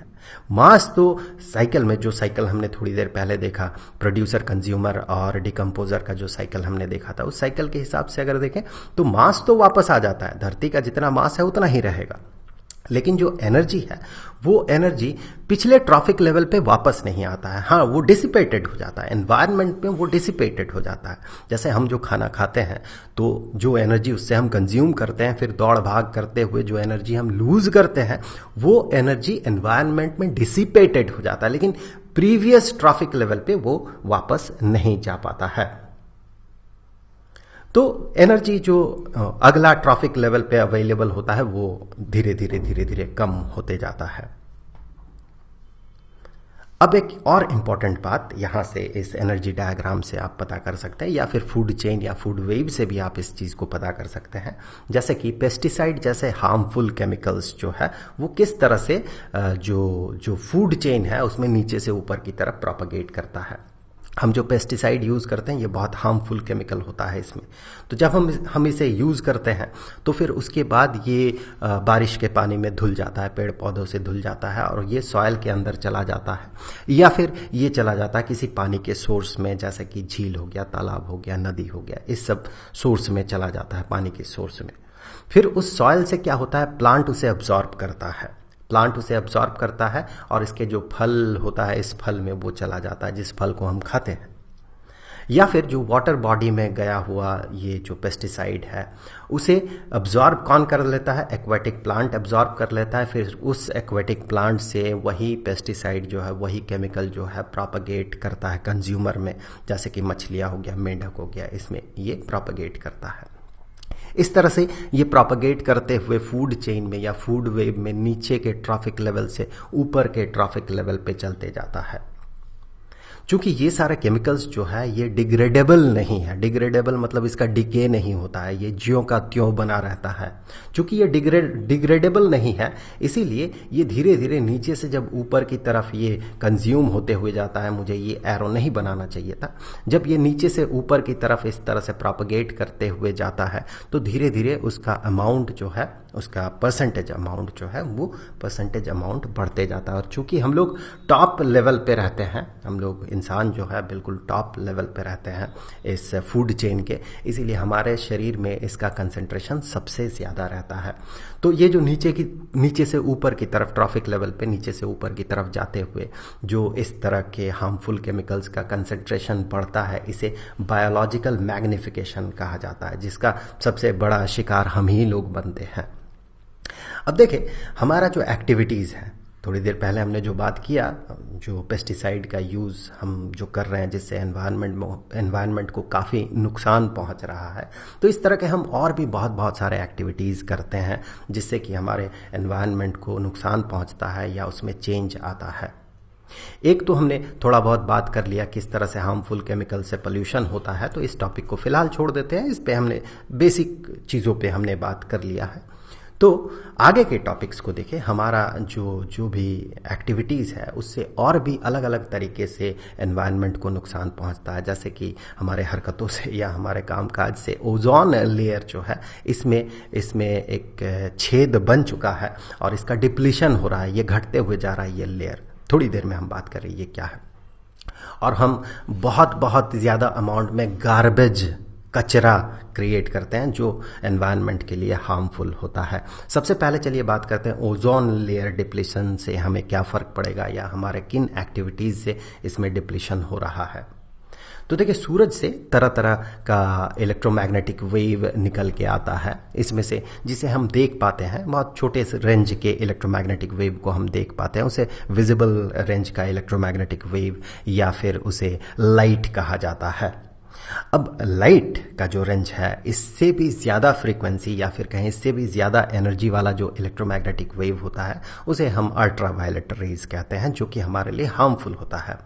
मास तो साइकिल में जो साइकिल हमने थोड़ी देर पहले देखा प्रोड्यूसर कंज्यूमर और डिकम्पोजर का जो साइकिल हमने देखा था उस साइकिल के हिसाब से अगर देखें तो मास तो वापस आ जाता है धरती का जितना मास है उतना ही रहेगा लेकिन जो एनर्जी है वो एनर्जी पिछले ट्रॉफिक लेवल पे वापस नहीं आता है हाँ वो डिसिपेटेड हो जाता है एनवायरनमेंट में वो डिसिपेटेड हो जाता है जैसे हम जो खाना खाते हैं तो जो एनर्जी उससे हम कंज्यूम करते हैं फिर दौड़ भाग करते हुए जो एनर्जी हम लूज करते हैं वो एनर्जी एनवायरमेंट में डिसिपेटेड हो जाता है लेकिन प्रीवियस ट्रॉफिक लेवल पे वो वापस नहीं जा पाता है तो एनर्जी जो अगला ट्रॉफिक लेवल पे अवेलेबल होता है वो धीरे धीरे धीरे धीरे कम होते जाता है अब एक और इंपॉर्टेंट बात यहां से इस एनर्जी डायग्राम से आप पता कर सकते हैं या फिर फूड चेन या फूड वेव से भी आप इस चीज़ को पता कर सकते हैं जैसे कि पेस्टिसाइड जैसे हार्मफुल केमिकल्स जो है वो किस तरह से जो जो फूड चेन है उसमें नीचे से ऊपर की तरफ प्रोपगेट करता है हम जो पेस्टिसाइड यूज़ करते हैं ये बहुत हार्मफुल केमिकल होता है इसमें तो जब हम हम इसे यूज़ करते हैं तो फिर उसके बाद ये बारिश के पानी में धुल जाता है पेड़ पौधों से धुल जाता है और ये सॉयल के अंदर चला जाता है या फिर ये चला जाता है किसी पानी के सोर्स में जैसे कि झील हो गया तालाब हो गया नदी हो गया इस सब सोर्स में चला जाता है पानी के सोर्स में फिर उस सॉयल से क्या होता है प्लांट उसे अब्जॉर्ब करता है प्लांट उसे अब्जॉर्ब करता है और इसके जो फल होता है इस फल में वो चला जाता है जिस फल को हम खाते हैं या फिर जो वाटर बॉडी में गया हुआ ये जो पेस्टिसाइड है उसे अब्जॉर्ब कौन कर लेता है एक्वेटिक प्लांट अब्जॉर्ब कर लेता है फिर उस एक्वेटिक प्लांट से वही पेस्टिसाइड जो है वही केमिकल जो है प्रोपागेट करता है कंज्यूमर में जैसे कि मछलियाँ हो गया मेंढक हो गया इसमें ये प्रॉपगेट करता है इस तरह से ये प्रोपगेट करते हुए फूड चेन में या फूड वेव में नीचे के ट्रैफिक लेवल से ऊपर के ट्रैफिक लेवल पे चलते जाता है चूंकि ये सारे केमिकल्स जो है ये डिग्रेडेबल नहीं है डिग्रेडेबल मतलब इसका डिके नहीं होता है ये ज्यो का त्यों बना रहता है चूंकि ये डिग्रेड डिग्रेडेबल नहीं है इसीलिए ये धीरे धीरे नीचे से जब ऊपर की तरफ ये कंज्यूम होते हुए जाता है मुझे ये एरो नहीं बनाना चाहिए था जब ये नीचे से ऊपर की तरफ इस तरह से प्रॉपगेट करते हुए जाता है तो धीरे धीरे उसका अमाउंट जो है उसका परसेंटेज अमाउंट जो है वो परसेंटेज अमाउंट बढ़ते जाता है और चूंकि हम लोग टॉप लेवल पे रहते हैं हम लोग इंसान जो है बिल्कुल टॉप लेवल पे रहते हैं इस फूड चेन के इसीलिए हमारे शरीर में इसका कंसंट्रेशन सबसे ज़्यादा रहता है तो ये जो नीचे की नीचे से ऊपर की तरफ ट्रॉफिक लेवल पे नीचे से ऊपर की तरफ जाते हुए जो इस तरह के हार्मफुल केमिकल्स का कंसंट्रेशन बढ़ता है इसे बायोलॉजिकल मैग्निफिकेशन कहा जाता है जिसका सबसे बड़ा शिकार हम ही लोग बनते हैं अब देखे हमारा जो एक्टिविटीज़ है थोड़ी देर पहले हमने जो बात किया जो पेस्टिसाइड का यूज़ हम जो कर रहे हैं जिससे एनवायरनमेंट एनवायरनमेंट को काफ़ी नुकसान पहुंच रहा है तो इस तरह के हम और भी बहुत बहुत सारे एक्टिविटीज़ करते हैं जिससे कि हमारे एनवायरनमेंट को नुकसान पहुंचता है या उसमें चेंज आता है एक तो हमने थोड़ा बहुत बात कर लिया किस तरह से हार्मफुल केमिकल से पोल्यूशन होता है तो इस टॉपिक को फिलहाल छोड़ देते हैं इस पर हमने बेसिक चीज़ों पे हमने बात कर लिया है तो आगे के टॉपिक्स को देखें हमारा जो जो भी एक्टिविटीज़ है उससे और भी अलग अलग तरीके से एनवायरनमेंट को नुकसान पहुंचता है जैसे कि हमारे हरकतों से या हमारे कामकाज से ओजोन लेयर जो है इसमें इसमें एक छेद बन चुका है और इसका डिप्लीशन हो रहा है ये घटते हुए जा रहा है ये लेयर थोड़ी देर में हम बात कर रहे हैं ये क्या है और हम बहुत बहुत ज़्यादा अमाउंट में गार्बेज कचरा क्रिएट करते हैं जो एनवायरनमेंट के लिए हार्मफुल होता है सबसे पहले चलिए बात करते हैं ओजोन लेयर डिप्लीशन से हमें क्या फ़र्क पड़ेगा या हमारे किन एक्टिविटीज़ से इसमें डिप्लीशन हो रहा है तो देखिए सूरज से तरह तरह का इलेक्ट्रोमैग्नेटिक वेव निकल के आता है इसमें से जिसे हम देख पाते हैं बहुत छोटे रेंज के इलेक्ट्रोमैग्नेटिक वेव को हम देख पाते हैं उसे विजिबल रेंज का इलेक्ट्रोमैग्नेटिक वेव या फिर उसे लाइट कहा जाता है अब लाइट का जो रेंज है इससे भी ज़्यादा फ्रीक्वेंसी या फिर कहें इससे भी ज़्यादा एनर्जी वाला जो इलेक्ट्रोमैग्नेटिक वेव होता है उसे हम अल्ट्रावायलेट रेज कहते हैं जो कि हमारे लिए हार्मफुल होता है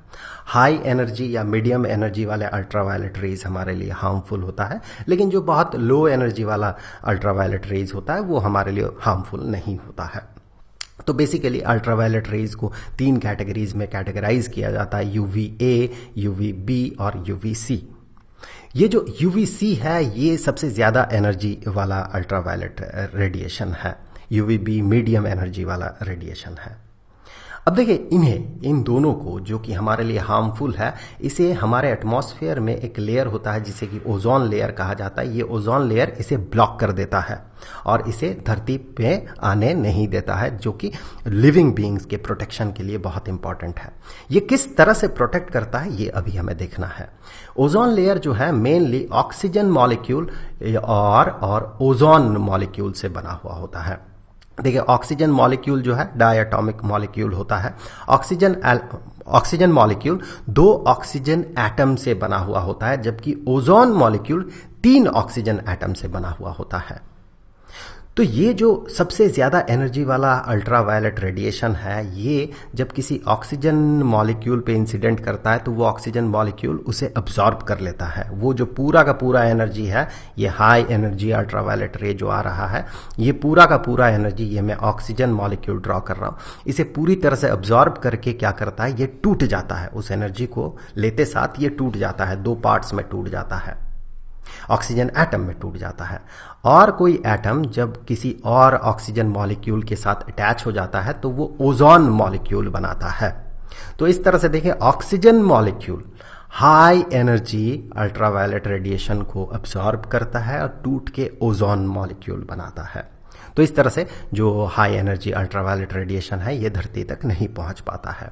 हाई एनर्जी या मीडियम एनर्जी वाले अल्ट्रावायलेट रेज हमारे लिए हार्मफुल होता है लेकिन जो बहुत लो एनर्जी वाला अल्ट्रावायलेट रेज होता है वो हमारे लिए हार्मफुल नहीं होता है तो बेसिकली अल्ट्रावायलेट रेज को तीन कैटेगरीज में कैटेगराइज किया जाता है यूवी ए यूवी बी और यूवी सी ये जो यूवीसी है ये सबसे ज़्यादा एनर्जी वाला अल्ट्रावायलेट रेडिएशन है यूवीबी मीडियम एनर्जी वाला रेडिएशन है अब देखिए इन्हें इन दोनों को जो कि हमारे लिए हार्मफुल है इसे हमारे एटमॉस्फेयर में एक लेयर होता है जिसे कि ओजोन लेयर कहा जाता है ये ओजोन लेयर इसे ब्लॉक कर देता है और इसे धरती पे आने नहीं देता है जो कि लिविंग बींग्स के प्रोटेक्शन के लिए बहुत इंपॉर्टेंट है ये किस तरह से प्रोटेक्ट करता है ये अभी हमें देखना है ओजोन लेयर जो है मेनली ऑक्सीजन मॉलिक्यूल और और ओजोन मॉलिक्यूल से बना हुआ होता है देखिए ऑक्सीजन मॉलिक्यूल जो है डायटॉमिक मॉलिक्यूल होता है ऑक्सीजन ऑक्सीजन मॉलिक्यूल दो ऑक्सीजन एटम से बना हुआ होता है जबकि ओजोन मॉलिक्यूल तीन ऑक्सीजन एटम से बना हुआ होता है तो ये जो सबसे ज़्यादा एनर्जी वाला अल्ट्रावायलेट रेडिएशन है ये जब किसी ऑक्सीजन मॉलिक्यूल पे इंसिडेंट करता है तो वो ऑक्सीजन मॉलिक्यूल उसे अब्जॉर्ब कर लेता है वो जो पूरा का पूरा एनर्जी है ये हाई एनर्जी अल्ट्रावायलेट रे जो आ रहा है ये पूरा का पूरा एनर्जी ये मैं ऑक्सीजन मॉलिक्यूल ड्रॉ कर रहा हूं इसे पूरी तरह से अब्जॉर्ब करके क्या करता है ये टूट जाता है उस एनर्जी को लेते साथ ये टूट जाता है दो पार्ट्स में टूट जाता है ऑक्सीजन एटम में टूट जाता है और कोई एटम जब किसी और ऑक्सीजन मॉलिक्यूल के साथ अटैच हो जाता है तो वो ओजोन मॉलिक्यूल बनाता है तो इस तरह से देखें oxygen molecule high energy ultraviolet radiation को अब्सॉर्ब करता है और टूट के ओजोन मॉलिक्यूल बनाता है तो इस तरह से जो हाई एनर्जी अल्ट्रावायलेट रेडिएशन है ये धरती तक नहीं पहुंच पाता है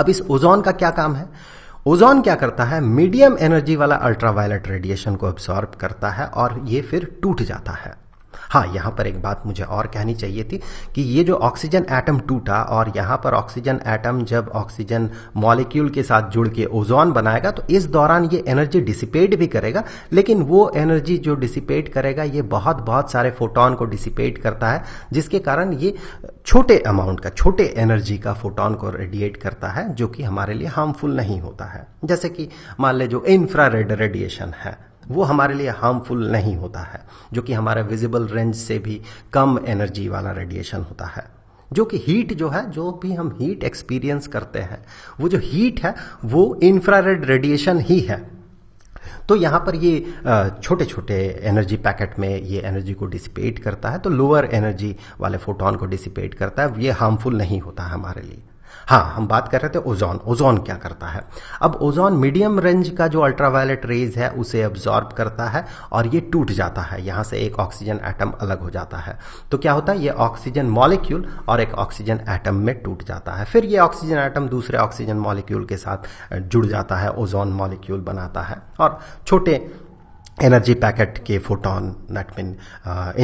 अब इस ओजोन का क्या काम है ओजोन क्या करता है मीडियम एनर्जी वाला अल्ट्रावायलेट रेडिएशन को अब्सॉर्ब करता है और ये फिर टूट जाता है हाँ यहाँ पर एक बात मुझे और कहनी चाहिए थी कि ये जो ऑक्सीजन एटम टूटा और यहाँ पर ऑक्सीजन एटम जब ऑक्सीजन मॉलिक्यूल के साथ जुड़ के ओजोन बनाएगा तो इस दौरान ये एनर्जी डिसिपेट भी करेगा लेकिन वो एनर्जी जो डिसिपेट करेगा ये बहुत बहुत सारे फोटोन को डिसिपेट करता है जिसके कारण ये छोटे अमाउंट का छोटे एनर्जी का फोटोन को रेडिएट करता है जो कि हमारे लिए हार्मफुल नहीं होता है जैसे कि मान ले जो इंफ्रारेड रेडिएशन है वो हमारे लिए हार्मफुल नहीं होता है जो कि हमारे विजिबल रेंज से भी कम एनर्जी वाला रेडिएशन होता है जो कि हीट जो है जो भी हम हीट एक्सपीरियंस करते हैं वो जो हीट है वो इंफ्रारेड रेडिएशन ही है तो यहां पर ये छोटे छोटे एनर्जी पैकेट में ये एनर्जी को डिसिपेट करता है तो लोअर एनर्जी वाले फोटोन को डिसिपेट करता है ये हार्मफुल नहीं होता हमारे लिए हाँ हम बात कर रहे थे ओजोन ओजोन क्या करता है अब ओजोन मीडियम रेंज का जो अल्ट्रावायलेट रेज है उसे अब्जॉर्ब करता है और ये टूट जाता है यहाँ से एक ऑक्सीजन एटम अलग हो जाता है तो क्या होता है ये ऑक्सीजन मॉलिक्यूल और एक ऑक्सीजन एटम में टूट जाता है फिर ये ऑक्सीजन एटम दूसरे ऑक्सीजन मॉलिक्यूल के साथ जुड़ जाता है ओजोन मॉलिक्यूल बनाता है और छोटे एनर्जी पैकेट के photon that mean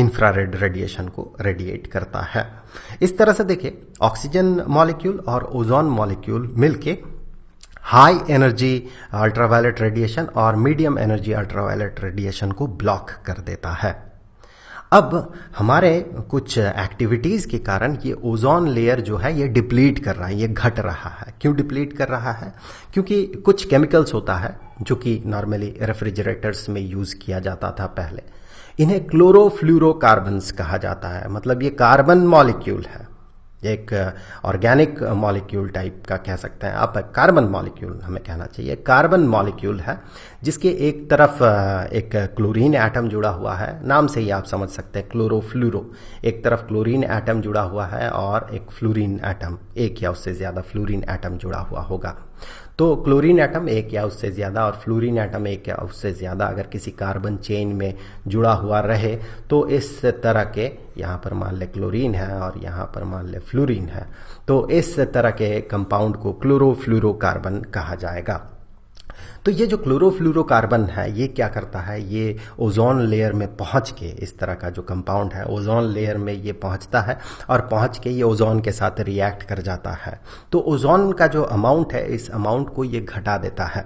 infrared radiation को रेडिएट करता है इस तरह से देखे ऑक्सीजन मॉलिक्यूल और ओजोन मॉलिक्यूल मिलके हाई एनर्जी अल्ट्रावायलेट रेडिएशन और मीडियम एनर्जी अल्ट्रावायलेट रेडिएशन को ब्लॉक कर देता है अब हमारे कुछ एक्टिविटीज के कारण ये ओजोन लेयर जो है ये डिप्लीट कर रहा है ये घट रहा है क्यों डिप्लीट कर रहा है क्योंकि कुछ केमिकल्स होता है जो कि नॉर्मली रेफ्रिजरेटर्स में यूज किया जाता था पहले इन्हें क्लोरोफ्लूरोकार्बन्स कहा जाता है मतलब ये कार्बन मॉलिक्यूल है एक ऑर्गेनिक मॉलिक्यूल टाइप का कह सकते हैं आप कार्बन मॉलिक्यूल हमें कहना चाहिए कार्बन मॉलिक्यूल है जिसके एक तरफ एक क्लोरीन एटम जुड़ा हुआ है नाम से ही आप समझ सकते हैं क्लोरोफ्लूरो एक तरफ क्लोरीन एटम जुड़ा हुआ है और एक फ्लोरीन एटम एक या उससे ज़्यादा फ्लोरीन एटम जुड़ा हुआ होगा तो क्लोरीन एटम एक या उससे ज़्यादा और फ्लोरीन एटम एक या उससे ज़्यादा अगर किसी कार्बन चेन में जुड़ा हुआ रहे तो इस तरह के यहाँ पर मान लें क्लोरीन है और यहाँ पर मान लें फ्लोरीन है तो इस तरह के कंपाउंड को क्लोरोफ्लोरोकार्बन कहा जाएगा तो ये जो क्लोरोफ्लोरोकार्बन है ये क्या करता है ये ओजोन लेयर में पहुंच के इस तरह का जो कंपाउंड है ओजोन लेयर में ये पहुंचता है और पहुंच के ये ओजोन के साथ रिएक्ट कर जाता है तो ओजोन का जो अमाउंट है इस अमाउंट को ये घटा देता है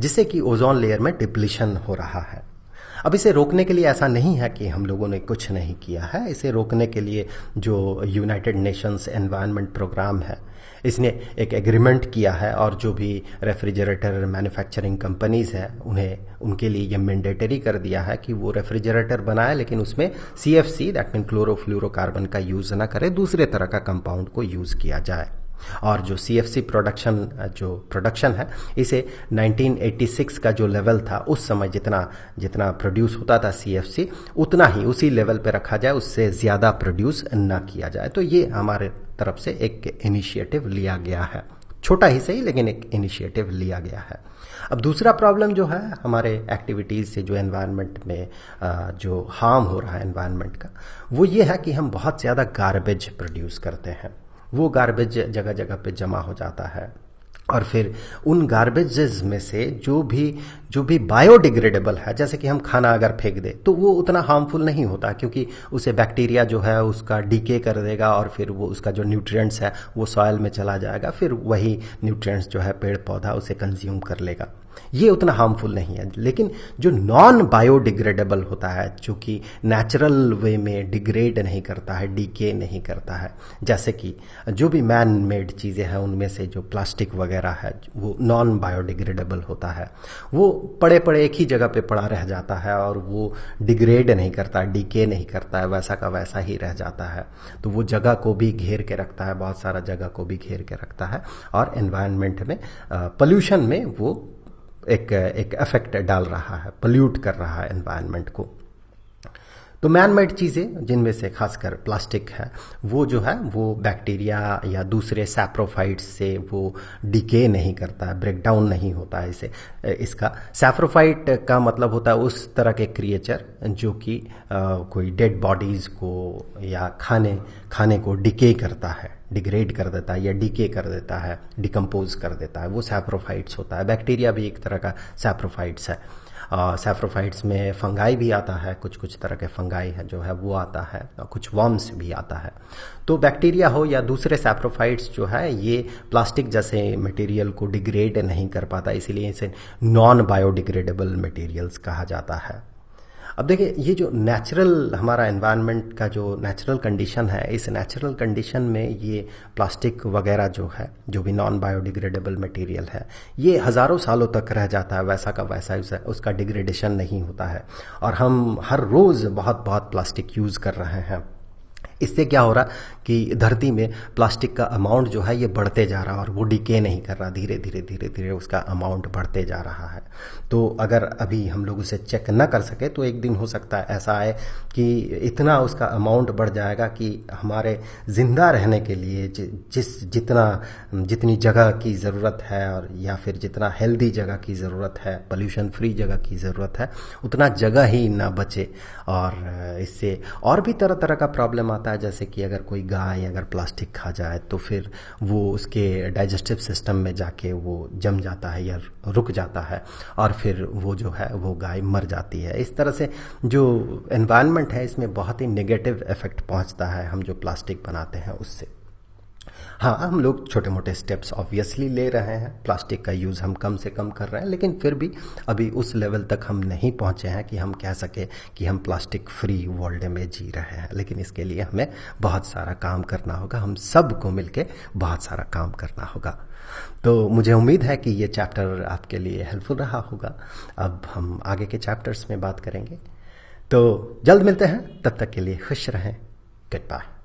जिससे कि ओजोन लेयर में डिप्लीशन हो रहा है अब इसे रोकने के लिए ऐसा नहीं है कि हम लोगों ने कुछ नहीं किया है इसे रोकने के लिए जो यूनाइटेड नेशंस एनवायरनमेंट प्रोग्राम है इसने एक एग्रीमेंट किया है और जो भी रेफ्रिजरेटर मैन्युफैक्चरिंग कंपनीज है उन्हें उनके लिए ये मैंडेटरी कर दिया है कि वो रेफ्रिजरेटर बनाए लेकिन उसमें C F C that mean chlorofluorocarbon का यूज ना करे दूसरे तरह का कंपाउंड को यूज किया जाए और जो सी एफ सी प्रोडक्शन जो प्रोडक्शन है इसे 1986 का जो लेवल था उस समय जितना जितना प्रोड्यूस होता था सी एफ सी उतना ही उसी लेवल पे रखा जाए उससे ज़्यादा प्रोड्यूस ना किया जाए तो ये हमारे तरफ से एक इनिशिएटिव लिया गया है छोटा ही सही लेकिन एक इनिशिएटिव लिया गया है अब दूसरा प्रॉब्लम जो है हमारे एक्टिविटीज़ से जो एनवायरनमेंट में जो हार्म हो रहा है एनवायरनमेंट का वो ये है कि हम बहुत ज़्यादा गार्बेज प्रोड्यूस करते हैं वो गार्बेज जगह जगह पे जमा हो जाता है और फिर उन गार्बेजेज में से जो भी जो भी बायोडिग्रेडेबल है जैसे कि हम खाना अगर फेंक दे तो वो उतना हार्मफुल नहीं होता क्योंकि उसे बैक्टीरिया जो है उसका डीके कर देगा और फिर वो उसका जो न्यूट्रिएंट्स है वो सॉयल में चला जाएगा फिर वही न्यूट्रिएंट्स जो है पेड़ पौधा उसे कंज्यूम कर लेगा ये उतना हार्मफुल नहीं है लेकिन जो नॉन बायोडिग्रेडेबल होता है जो कि नेचुरल वे में डिग्रेड नहीं करता है डीके नहीं करता है जैसे कि जो भी मैन मेड चीज़ें हैं उनमें से जो प्लास्टिक वगैरह है वो नॉन बायोडिग्रेडेबल होता है वो पड़े पड़े एक ही जगह पे पड़ा रह जाता है और वो डिग्रेड नहीं करता डीके नहीं करता है वैसा का वैसा ही रह जाता है तो वो जगह को भी घेर के रखता है बहुत सारा जगह को भी घेर के रखता है और एनवायरमेंट में पोल्यूशन में वो एक एक इफेक्ट डाल रहा है पल्यूट कर रहा है एनवायरनमेंट को तो मैन मेड चीज़ें जिनमें से खासकर प्लास्टिक है वो जो है वो बैक्टीरिया या दूसरे सैप्रोफाइट्स से वो डिके नहीं करता है ब्रेक डाउन नहीं होता है इसे इसका सैप्रोफाइट का मतलब होता है उस तरह के क्रिएचर जो कि कोई डेड बॉडीज़ को या खाने खाने को डिके करता है डिग्रेड कर देता है या डीके कर देता है डिकम्पोज कर देता है वो सैप्रोफाइट्स होता है बैक्टीरिया भी एक तरह का सैप्रोफाइट्स है सैफ्रोफाइट्स में फंगाई भी आता है कुछ कुछ तरह के फंगाई है जो है वो आता है कुछ वॉम्स भी आता है तो बैक्टीरिया हो या दूसरे सैप्रोफाइट्स जो है ये प्लास्टिक जैसे मटेरियल को डिग्रेड नहीं कर पाता इसीलिए इसे नॉन बायोडिग्रेडेबल मटेरियल्स कहा जाता है अब देखिए ये जो नेचुरल हमारा एनवायरनमेंट का जो नेचुरल कंडीशन है इस नेचुरल कंडीशन में ये प्लास्टिक वगैरह जो है जो भी नॉन बायोडिग्रेडेबल मटेरियल है ये हज़ारों सालों तक रह जाता है वैसा का वैसा उसका डिग्रेडेशन नहीं होता है और हम हर रोज़ बहुत बहुत प्लास्टिक यूज़ कर रहे हैं इससे क्या हो रहा कि धरती में प्लास्टिक का अमाउंट जो है ये बढ़ते जा रहा है और वो डिके नहीं कर रहा धीरे धीरे धीरे धीरे उसका अमाउंट बढ़ते जा रहा है तो अगर अभी हम लोग उसे चेक ना कर सके तो एक दिन हो सकता है ऐसा आए कि इतना उसका अमाउंट बढ़ जाएगा कि हमारे ज़िंदा रहने के लिए ज, जिस जितना जितनी जगह की ज़रूरत है और या फिर जितना हेल्दी जगह की ज़रूरत है पोल्यूशन फ्री जगह की ज़रूरत है उतना जगह ही ना बचे और इससे और भी तरह तरह का प्रॉब्लम आता है होता है जैसे कि अगर कोई गाय अगर प्लास्टिक खा जाए तो फिर वो उसके डाइजेस्टिव सिस्टम में जाके वो जम जाता है या रुक जाता है और फिर वो जो है वो गाय मर जाती है इस तरह से जो एनवायरनमेंट है इसमें बहुत ही नेगेटिव इफेक्ट पहुंचता है हम जो प्लास्टिक बनाते हैं उससे हाँ हम लोग छोटे मोटे स्टेप्स ऑब्वियसली ले रहे हैं प्लास्टिक का यूज़ हम कम से कम कर रहे हैं लेकिन फिर भी अभी उस लेवल तक हम नहीं पहुँचे हैं कि हम कह सकें कि हम प्लास्टिक फ्री वर्ल्ड में जी रहे हैं लेकिन इसके लिए हमें बहुत सारा काम करना होगा हम सबको मिलकर बहुत सारा काम करना होगा तो मुझे उम्मीद है कि ये चैप्टर आपके लिए हेल्पफुल रहा होगा अब हम आगे के चैप्टर्स में बात करेंगे तो जल्द मिलते हैं तब तक के लिए खुश रहें गुड बाय